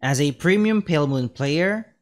As a premium Pale Moon player,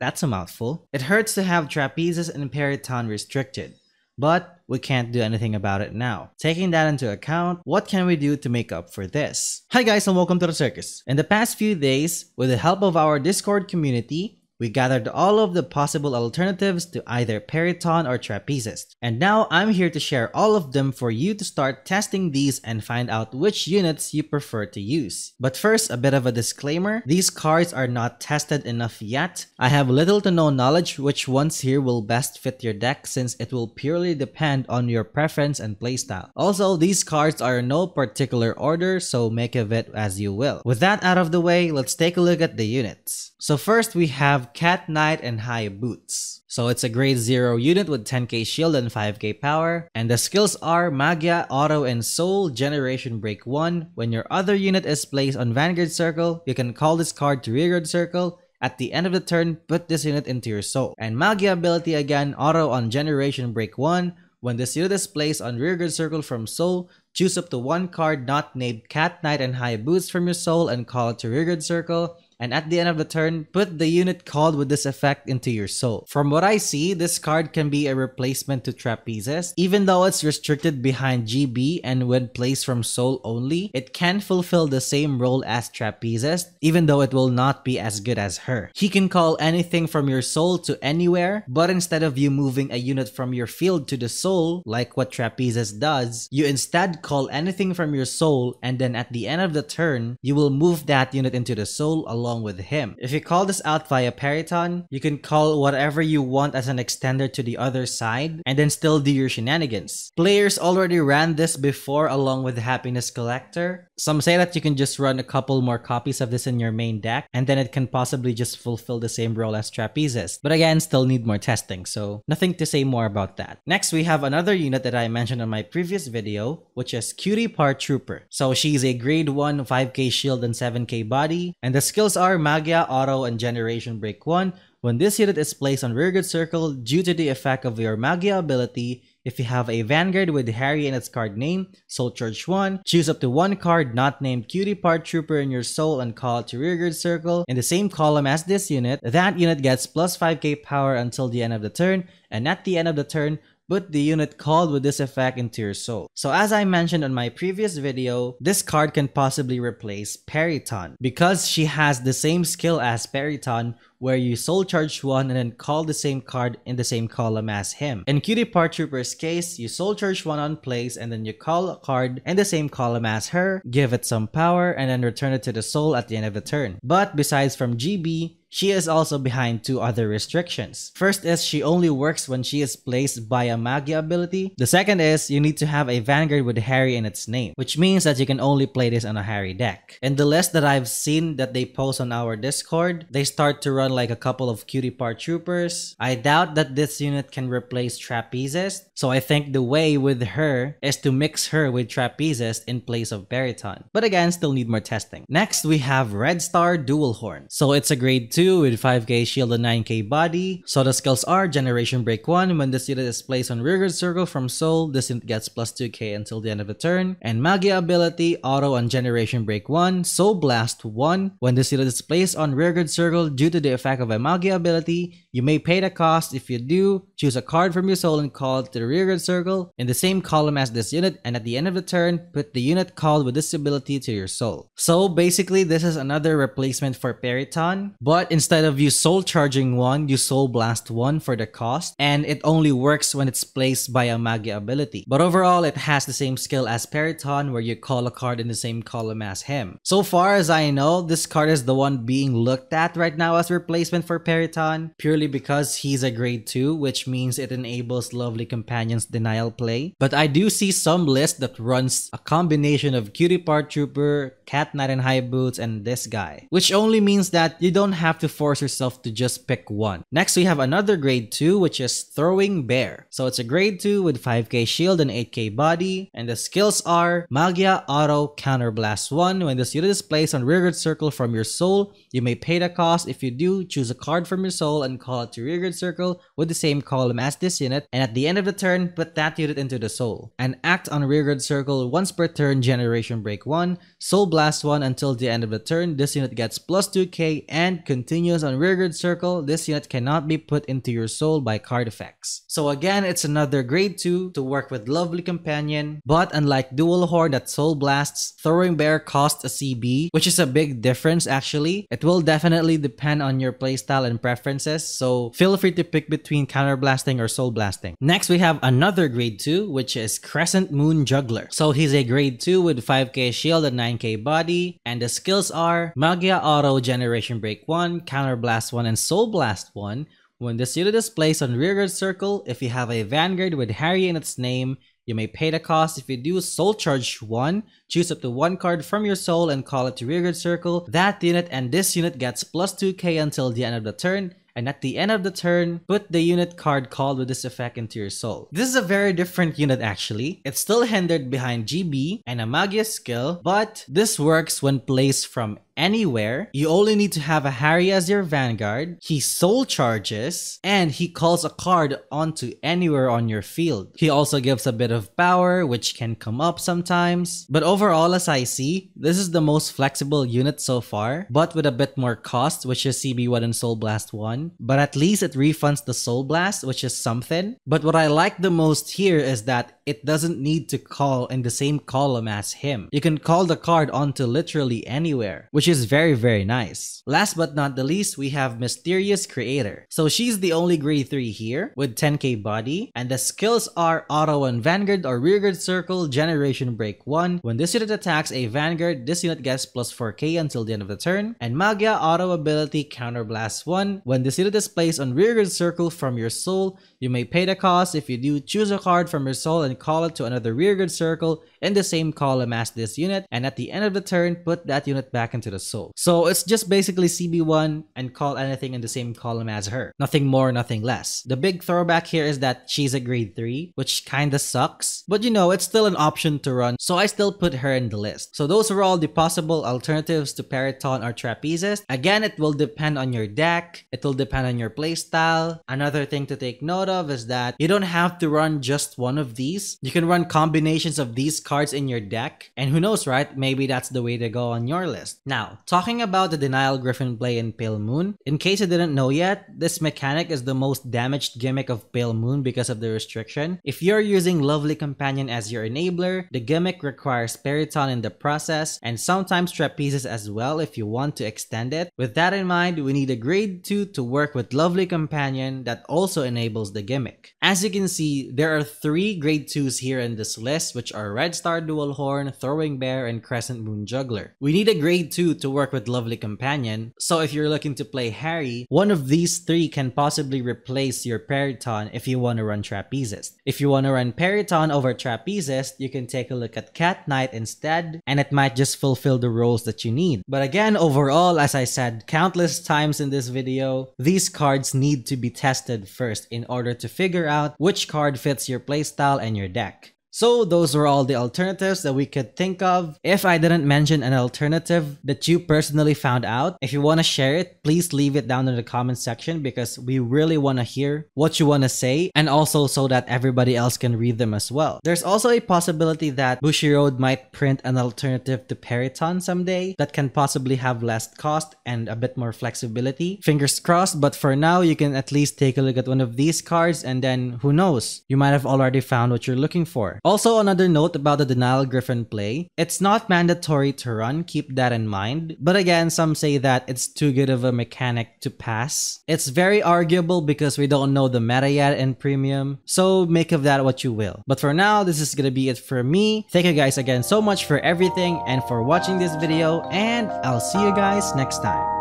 that's a mouthful. It hurts to have Trapezes and Periton restricted, but we can't do anything about it now. Taking that into account, what can we do to make up for this? Hi guys and welcome to the circus. In the past few days, with the help of our Discord community, we gathered all of the possible alternatives to either periton or trapezist, and now I'm here to share all of them for you to start testing these and find out which units you prefer to use. But first, a bit of a disclaimer, these cards are not tested enough yet. I have little to no knowledge which ones here will best fit your deck since it will purely depend on your preference and playstyle. Also, these cards are in no particular order, so make of it as you will. With that out of the way, let's take a look at the units. So first we have Cat Knight and High Boots. So it's a grade 0 unit with 10k shield and 5k power. And the skills are Magia, Auto, and Soul Generation Break 1. When your other unit is placed on Vanguard Circle, you can call this card to Rearguard Circle at the end of the turn, put this unit into your soul. And Magia ability again, auto on Generation Break 1. When this unit is placed on Rearguard Circle from soul, choose up to one card not named Cat Knight and High Boots from your soul and call it to Rearguard Circle and at the end of the turn, put the unit called with this effect into your soul. From what I see, this card can be a replacement to Trapezes, even though it's restricted behind GB and when placed from soul only, it can fulfill the same role as Trapezes, even though it will not be as good as her. He can call anything from your soul to anywhere, but instead of you moving a unit from your field to the soul, like what Trapezes does, you instead call anything from your soul and then at the end of the turn, you will move that unit into the soul along along with him. If you call this out via Periton, you can call whatever you want as an extender to the other side and then still do your shenanigans. Players already ran this before along with the Happiness Collector. Some say that you can just run a couple more copies of this in your main deck and then it can possibly just fulfill the same role as Trapezes. But again, still need more testing, so nothing to say more about that. Next, we have another unit that I mentioned in my previous video, which is Cutie Par Trooper. So she's a grade 1 5k shield and 7k body, and the skills are Magia, Auto, and Generation Break 1. When this unit is placed on rearguard circle, due to the effect of your Magia ability, if you have a Vanguard with Harry in its card name, Soul Charge 1, choose up to one card not named Cutie Part Trooper in your soul and call it to rearguard circle in the same column as this unit. That unit gets plus 5k power until the end of the turn, and at the end of the turn, Put the unit called with this effect into your soul. So as I mentioned on my previous video, this card can possibly replace Periton because she has the same skill as Periton where you soul charge one and then call the same card in the same column as him. In Cutie Part Trooper's case, you soul charge one on place and then you call a card in the same column as her, give it some power, and then return it to the soul at the end of the turn. But besides from GB, she is also behind two other restrictions. First is she only works when she is placed by a Magia ability. The second is you need to have a Vanguard with Harry in its name, which means that you can only play this on a Harry deck. In the list that I've seen that they post on our Discord, they start to run like a couple of cutie part troopers. I doubt that this unit can replace Trapezist, so I think the way with her is to mix her with Trapezist in place of Bariton. But again, still need more testing. Next, we have Red Star Dual Horn. So it's a grade 2 with 5k shield and 9k body. So the skills are Generation Break 1. When this unit is placed on Rearguard Circle from Soul, this unit gets plus 2k until the end of the turn. And Magia ability, auto on Generation Break 1, Soul Blast 1. When this unit is placed on Rearguard Circle due to the effect of Imagia ability. You may pay the cost. If you do, choose a card from your soul and call it to the rearguard circle in the same column as this unit, and at the end of the turn, put the unit called with this ability to your soul. So basically, this is another replacement for Periton, but instead of you soul charging one, you soul blast one for the cost, and it only works when it's placed by a Magi ability. But overall, it has the same skill as Periton, where you call a card in the same column as him. So far as I know, this card is the one being looked at right now as we're replacement for Periton purely because he's a grade 2 which means it enables Lovely Companion's denial play. But I do see some list that runs a combination of Cutie Part Trooper, Cat Knight in High Boots, and this guy. Which only means that you don't have to force yourself to just pick one. Next we have another grade 2 which is Throwing Bear. So it's a grade 2 with 5k shield and 8k body and the skills are Magia Auto Counterblast 1. When this unit is placed on rearguard circle from your soul, you may pay the cost. If you do, choose a card from your soul and call it to rear grid circle with the same column as this unit, and at the end of the turn, put that unit into the soul. And act on rearguard circle once per turn generation break 1, soul blast 1 until the end of the turn, this unit gets plus 2k and continues on rearguard circle, this unit cannot be put into your soul by card effects. So again, it's another grade 2 to work with Lovely Companion, but unlike Dual Horn that soul blasts, Throwing Bear costs a CB, which is a big difference actually. It will definitely depend on your your playstyle and preferences, so feel free to pick between counterblasting or soul blasting. Next, we have another grade 2, which is Crescent Moon Juggler. So he's a grade 2 with 5k shield and 9k body, and the skills are Magia Auto Generation Break 1, Counterblast 1, and Soul Blast 1. When this unit is placed on rearguard circle, if you have a vanguard with Harry in its name, you may pay the cost if you do Soul Charge 1, choose up to 1 card from your soul and call it to Rearguard Circle. That unit and this unit gets plus 2k until the end of the turn, and at the end of the turn, put the unit card called with this effect into your soul. This is a very different unit actually. It's still hindered behind GB and a Magia skill, but this works when placed from anywhere. You only need to have a Harry as your vanguard. He soul charges and he calls a card onto anywhere on your field. He also gives a bit of power which can come up sometimes. But overall as I see, this is the most flexible unit so far but with a bit more cost which is CB1 and Soul Blast 1. But at least it refunds the Soul Blast which is something. But what I like the most here is that it doesn't need to call in the same column as him. You can call the card onto literally anywhere which which is very, very nice. Last but not the least, we have Mysterious Creator. So she's the only grade 3 here with 10k body, and the skills are Auto and Vanguard or Rearguard Circle, Generation Break 1. When this unit attacks a Vanguard, this unit gets plus 4k until the end of the turn, and Magia Auto ability Counter Blast 1. When this unit is placed on Rearguard Circle from your soul, you may pay the cost. If you do, choose a card from your soul and call it to another Rearguard Circle in the same column as this unit, and at the end of the turn, put that unit back into the the soul. So it's just basically CB1 and call anything in the same column as her. Nothing more, nothing less. The big throwback here is that she's a grade 3, which kinda sucks. But you know, it's still an option to run, so I still put her in the list. So those are all the possible alternatives to Periton or Trapezist. Again, it will depend on your deck, it will depend on your playstyle. Another thing to take note of is that you don't have to run just one of these. You can run combinations of these cards in your deck, and who knows, right? Maybe that's the way to go on your list. Now, now, talking about the Denial Griffin play in Pale Moon, in case you didn't know yet, this mechanic is the most damaged gimmick of Pale Moon because of the restriction. If you're using Lovely Companion as your enabler, the gimmick requires Periton in the process, and sometimes Trapezes as well if you want to extend it. With that in mind, we need a grade 2 to work with Lovely Companion that also enables the gimmick. As you can see, there are 3 grade 2s here in this list which are Red Star Dual Horn, Throwing Bear, and Crescent Moon Juggler. We need a grade 2 2 to work with Lovely Companion. So if you're looking to play Harry, one of these three can possibly replace your Periton if you want to run Trapezist. If you want to run Periton over Trapezist, you can take a look at Cat Knight instead, and it might just fulfill the roles that you need. But again, overall, as I said countless times in this video, these cards need to be tested first in order to figure out which card fits your playstyle and your deck. So those were all the alternatives that we could think of. If I didn't mention an alternative that you personally found out, if you want to share it, please leave it down in the comment section because we really want to hear what you want to say and also so that everybody else can read them as well. There's also a possibility that Bushiroad might print an alternative to Periton someday that can possibly have less cost and a bit more flexibility. Fingers crossed, but for now you can at least take a look at one of these cards and then who knows, you might have already found what you're looking for. Also, another note about the Denial Griffin play, it's not mandatory to run, keep that in mind. But again, some say that it's too good of a mechanic to pass. It's very arguable because we don't know the meta yet in Premium, so make of that what you will. But for now, this is gonna be it for me. Thank you guys again so much for everything and for watching this video, and I'll see you guys next time.